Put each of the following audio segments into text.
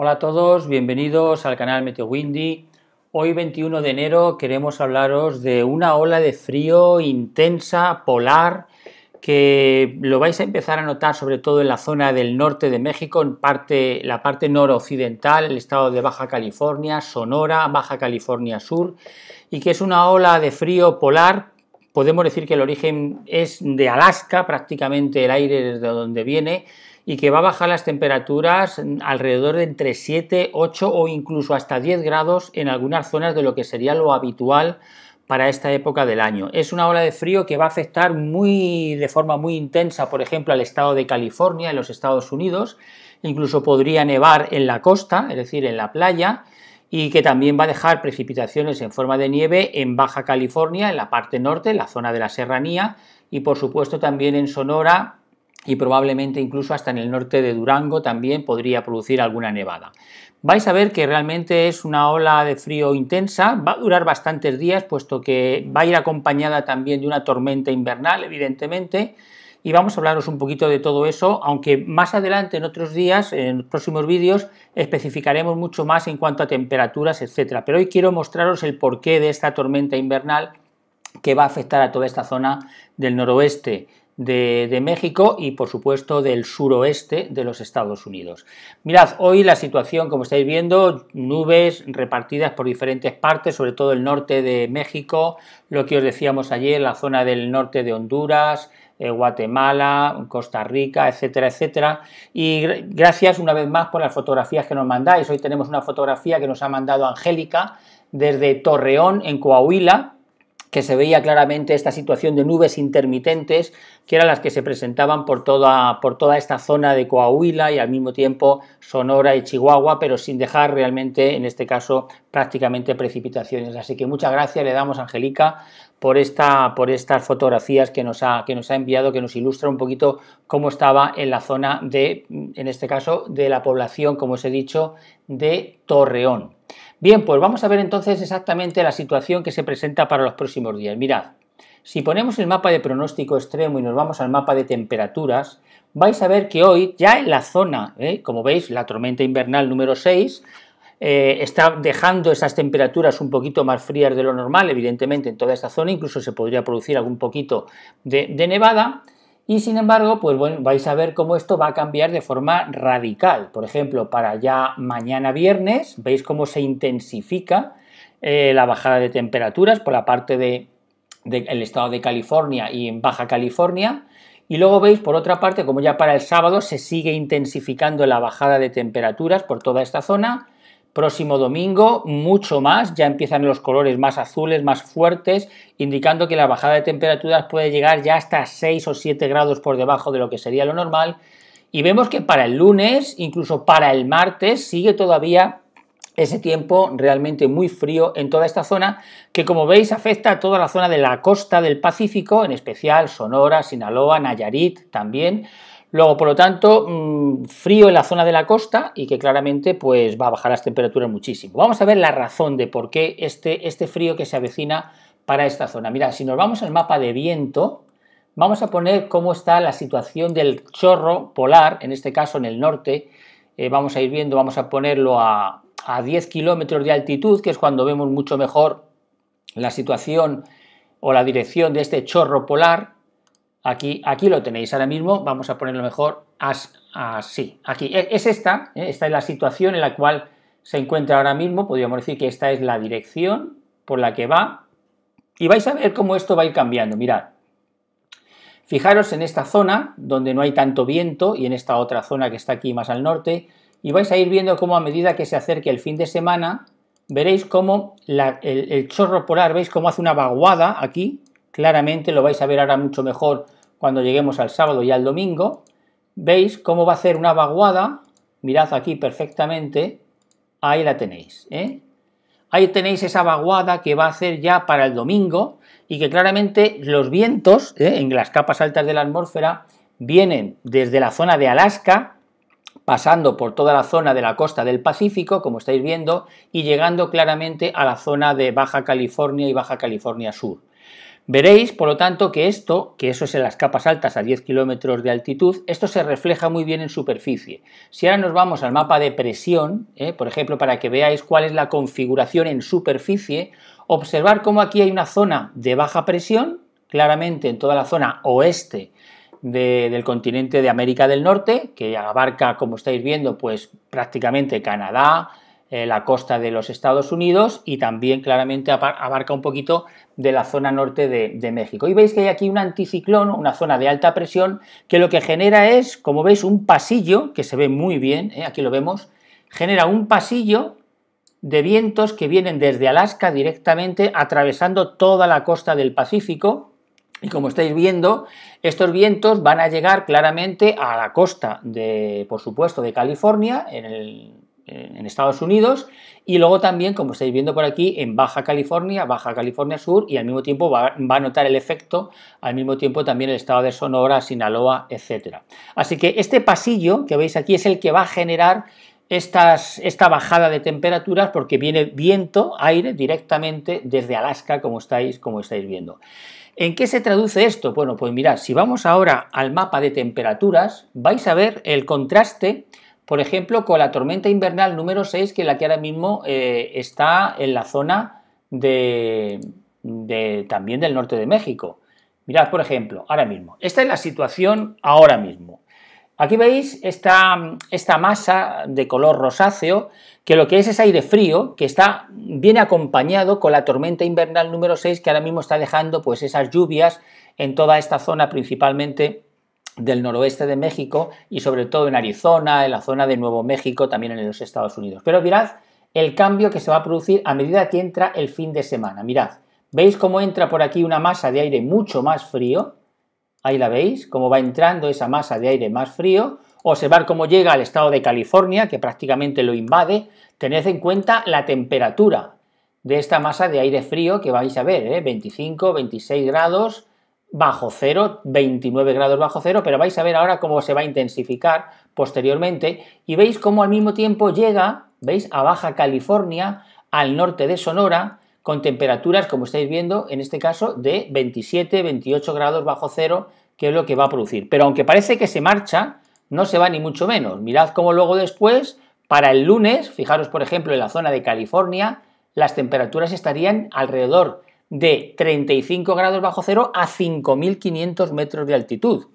Hola a todos, bienvenidos al canal Meteo Windy. Hoy 21 de enero queremos hablaros de una ola de frío intensa, polar, que lo vais a empezar a notar sobre todo en la zona del norte de México, en parte, la parte noroccidental, el estado de Baja California, Sonora, Baja California Sur, y que es una ola de frío polar. Podemos decir que el origen es de Alaska, prácticamente el aire de donde viene, y que va a bajar las temperaturas alrededor de entre 7, 8 o incluso hasta 10 grados en algunas zonas de lo que sería lo habitual para esta época del año. Es una ola de frío que va a afectar muy de forma muy intensa, por ejemplo, al estado de California en los Estados Unidos, incluso podría nevar en la costa, es decir, en la playa, y que también va a dejar precipitaciones en forma de nieve en Baja California, en la parte norte, en la zona de la serranía, y por supuesto también en Sonora, y probablemente incluso hasta en el norte de Durango también podría producir alguna nevada. Vais a ver que realmente es una ola de frío intensa, va a durar bastantes días puesto que va a ir acompañada también de una tormenta invernal, evidentemente, y vamos a hablaros un poquito de todo eso, aunque más adelante en otros días, en próximos vídeos, especificaremos mucho más en cuanto a temperaturas, etcétera. Pero hoy quiero mostraros el porqué de esta tormenta invernal que va a afectar a toda esta zona del noroeste de, México y por supuesto del suroeste de los Estados Unidos. Mirad, hoy la situación, como estáis viendo, nubes repartidas por diferentes partes, sobre todo el norte de México, lo que os decíamos ayer, la zona del norte de Honduras, eh, Guatemala, Costa Rica, etcétera, etcétera. Y gracias una vez más por las fotografías que nos mandáis. Hoy tenemos una fotografía que nos ha mandado Angélica desde Torreón, en Coahuila, que se veía claramente esta situación de nubes intermitentes, que eran las que se presentaban por toda, por toda esta zona de Coahuila y al mismo tiempo Sonora y Chihuahua, pero sin dejar realmente, en este caso, prácticamente precipitaciones. Así que muchas gracias, le damos, Angélica, por, esta, por estas fotografías que nos, ha, que nos ha enviado, que nos ilustra un poquito cómo estaba en la zona de, en este caso, de la población, como os he dicho, de Torreón. Bien, pues vamos a ver entonces exactamente la situación que se presenta para los próximos días. Mirad, si ponemos el mapa de pronóstico extremo y nos vamos al mapa de temperaturas, vais a ver que hoy ya en la zona, ¿eh? como veis, la tormenta invernal número 6, eh, está dejando esas temperaturas un poquito más frías de lo normal, evidentemente, en toda esta zona, incluso se podría producir algún poquito de nevada. Y sin embargo, pues bueno, vais a ver cómo esto va a cambiar de forma radical. Por ejemplo, para ya mañana viernes, veis cómo se intensifica eh, la bajada de temperaturas por la parte del de, estado de California y en Baja California. Y luego veis, por otra parte, como ya para el sábado se sigue intensificando la bajada de temperaturas por toda esta zona Próximo domingo, mucho más, ya empiezan los colores más azules, más fuertes, indicando que la bajada de temperaturas puede llegar ya hasta 6 o 7 grados por debajo de lo que sería lo normal. Y vemos que para el lunes, incluso para el martes, sigue todavía ese tiempo realmente muy frío en toda esta zona, que como veis afecta a toda la zona de la costa del Pacífico, en especial Sonora, Sinaloa, Nayarit también, Luego, por lo tanto, mm, frío en la zona de la costa y que claramente pues, va a bajar las temperaturas muchísimo. Vamos a ver la razón de por qué este, este frío que se avecina para esta zona. Mira, si nos vamos al mapa de viento, vamos a poner cómo está la situación del chorro polar, en este caso en el norte. Eh, vamos a ir viendo, vamos a ponerlo a, a 10 kilómetros de altitud, que es cuando vemos mucho mejor la situación o la dirección de este chorro polar, Aquí, aquí lo tenéis. Ahora mismo vamos a ponerlo mejor así. Aquí e, es esta, ¿eh? esta es la situación en la cual se encuentra ahora mismo. Podríamos decir que esta es la dirección por la que va. Y vais a ver cómo esto va a ir cambiando. Mirad. Fijaros en esta zona donde no hay tanto viento y en esta otra zona que está aquí más al norte. Y vais a ir viendo cómo a medida que se acerque el fin de semana, veréis cómo el, el chorro polar, veis cómo hace una vaguada aquí, claramente lo vais a ver ahora mucho mejor cuando lleguemos al sábado y al domingo, veis cómo va a hacer una vaguada, mirad aquí perfectamente, ahí la tenéis. ¿eh? Ahí tenéis esa vaguada que va a hacer ya para el domingo y que claramente los vientos ¿eh? en las capas altas de la atmósfera vienen desde la zona de Alaska, pasando por toda la zona de la costa del Pacífico, como estáis viendo, y llegando claramente a la zona de Baja California y Baja California Sur. Veréis, por lo tanto, que esto, que eso es en las capas altas a 10 kilómetros de altitud, esto se refleja muy bien en superficie. Si ahora nos vamos al mapa de presión, ¿eh? por ejemplo, para que veáis cuál es la configuración en superficie, observar cómo aquí hay una zona de baja presión, claramente en toda la zona oeste del continente de América del Norte, que abarca, como estáis viendo, pues prácticamente Canadá, eh, la costa de los Estados Unidos y también claramente abarca un poquito de la zona norte de, México. Y veis que hay aquí un anticiclón, una zona de alta presión, que lo que genera es, como veis, un pasillo, que se ve muy bien, eh, aquí lo vemos, genera un pasillo de vientos que vienen desde Alaska directamente atravesando toda la costa del Pacífico, y como estáis viendo, estos vientos van a llegar claramente a la costa de, por supuesto, de California, en el eh, en Estados Unidos y luego también, como estáis viendo por aquí, en Baja California, Baja California Sur y al mismo tiempo va, a notar el efecto, al mismo tiempo también el estado de Sonora, Sinaloa, etcétera. Así que este pasillo que veis aquí es el que va a generar esta bajada de temperaturas porque viene viento, aire directamente desde Alaska, como estáis, como estáis viendo. ¿En qué se traduce esto? Bueno, pues mirad, si vamos ahora al mapa de temperaturas, vais a ver el contraste por ejemplo, con la tormenta invernal número 6, que es la que ahora mismo eh, está en la zona de, también del norte de México. Mirad, por ejemplo, ahora mismo. Esta es la situación ahora mismo. Aquí veis esta, masa de color rosáceo, que lo que es es aire frío, que está, viene acompañado con la tormenta invernal número 6, que ahora mismo está dejando pues, esas lluvias en toda esta zona principalmente del noroeste de México y sobre todo en Arizona, en la zona de Nuevo México, también en los Estados Unidos. Pero mirad el cambio que se va a producir a medida que entra el fin de semana. Mirad, ¿veis cómo entra por aquí una masa de aire mucho más frío? Ahí la veis, cómo va entrando esa masa de aire más frío. Observar cómo llega al estado de California, que prácticamente lo invade. Tened en cuenta la temperatura de esta masa de aire frío que vais a ver, 25, ¿eh? 26 grados, bajo cero, 29 grados bajo cero, pero vais a ver ahora cómo se va a intensificar posteriormente y veis cómo al mismo tiempo llega, veis, a Baja California, al norte de Sonora, con temperaturas, como estáis viendo, en este caso, de 27, 28 grados bajo cero, que es lo que va a producir. Pero aunque parece que se marcha, no se va ni mucho menos. Mirad cómo luego después, para el lunes, fijaros por ejemplo en la zona de California, las temperaturas estarían alrededor de 35 grados bajo cero a 5.500 metros de altitud,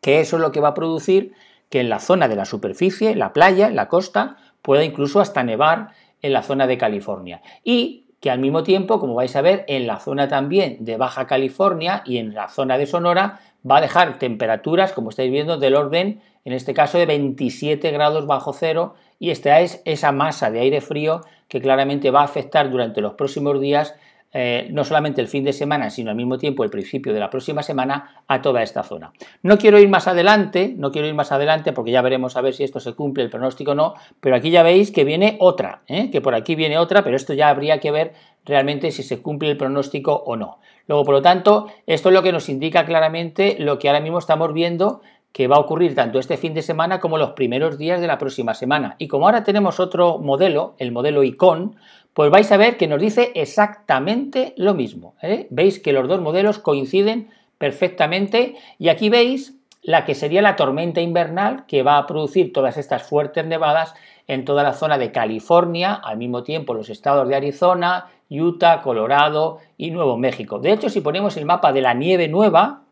que eso es lo que va a producir que en la zona de la superficie, la playa, la costa, pueda incluso hasta nevar en la zona de California. Y que al mismo tiempo, como vais a ver, en la zona también de Baja California y en la zona de Sonora va a dejar temperaturas, como estáis viendo, del orden, en este caso, de 27 grados bajo cero y esta es esa masa de aire frío que claramente va a afectar durante los próximos días eh, no solamente el fin de semana, sino al mismo tiempo el principio de la próxima semana a toda esta zona. No quiero ir más adelante, no quiero ir más adelante porque ya veremos a ver si esto se cumple el pronóstico o no, pero aquí ya veis que viene otra, ¿eh? que por aquí viene otra, pero esto ya habría que ver realmente si se cumple el pronóstico o no. Luego, por lo tanto, esto es lo que nos indica claramente lo que ahora mismo estamos viendo que va a ocurrir tanto este fin de semana como los primeros días de la próxima semana. Y como ahora tenemos otro modelo, el modelo ICON, pues vais a ver que nos dice exactamente lo mismo. ¿eh? Veis que los dos modelos coinciden perfectamente y aquí veis la que sería la tormenta invernal que va a producir todas estas fuertes nevadas en toda la zona de California, al mismo tiempo los estados de Arizona, Utah, Colorado y Nuevo México. De hecho, si ponemos el mapa de la nieve nueva,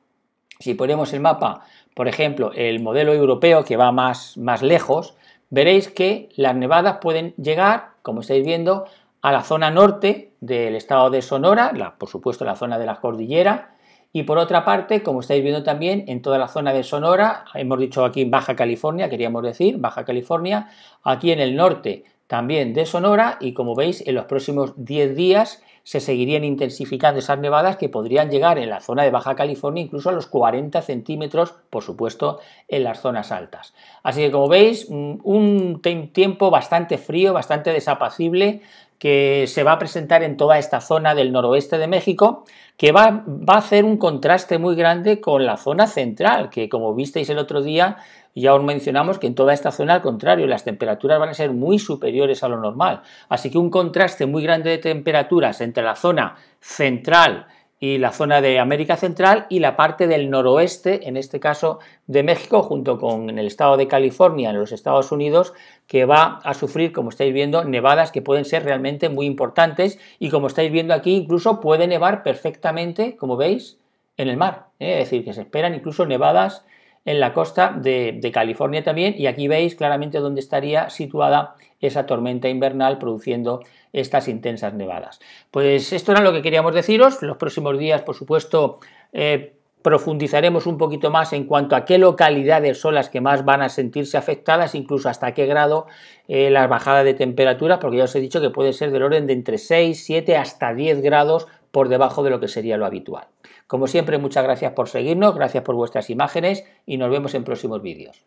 si ponemos el mapa por ejemplo, el modelo europeo que va más, más lejos, veréis que las nevadas pueden llegar, como estáis viendo, a la zona norte del estado de Sonora, por supuesto la zona de las cordillera. y por otra parte, como estáis viendo también, en toda la zona de Sonora, hemos dicho aquí Baja California, queríamos decir, Baja California, aquí en el norte también de Sonora, y como veis, en los próximos 10 días se seguirían intensificando esas nevadas que podrían llegar en la zona de Baja California incluso a los 40 centímetros, por supuesto, en las zonas altas. Así que como veis, mm, un tiempo bastante frío, bastante desapacible, que se va a presentar en toda esta zona del noroeste de México, que va, a hacer un contraste muy grande con la zona central, que como visteis el otro día y aún mencionamos que en toda esta zona, al contrario, las temperaturas van a ser muy superiores a lo normal. Así que un contraste muy grande de temperaturas entre la zona central y la zona de América Central y la parte del noroeste, en este caso de México, junto con el estado de California, en los Estados Unidos, que va a sufrir, como estáis viendo, nevadas que pueden ser realmente muy importantes y como estáis viendo aquí, incluso puede nevar perfectamente, como veis, en el mar. ¿eh? Es decir, que se esperan incluso nevadas en la costa de, California también y aquí veis claramente dónde estaría situada esa tormenta invernal produciendo estas intensas nevadas. Pues esto era lo que queríamos deciros. Los próximos días, por supuesto, eh, profundizaremos un poquito más en cuanto a qué localidades son las que más van a sentirse afectadas, incluso hasta qué grado eh, la las bajadas de temperatura, porque ya os he dicho que puede ser del orden de entre 6, 7 hasta 10 grados por debajo de lo que sería lo habitual. Como siempre, muchas gracias por seguirnos, gracias por vuestras imágenes y nos vemos en próximos vídeos.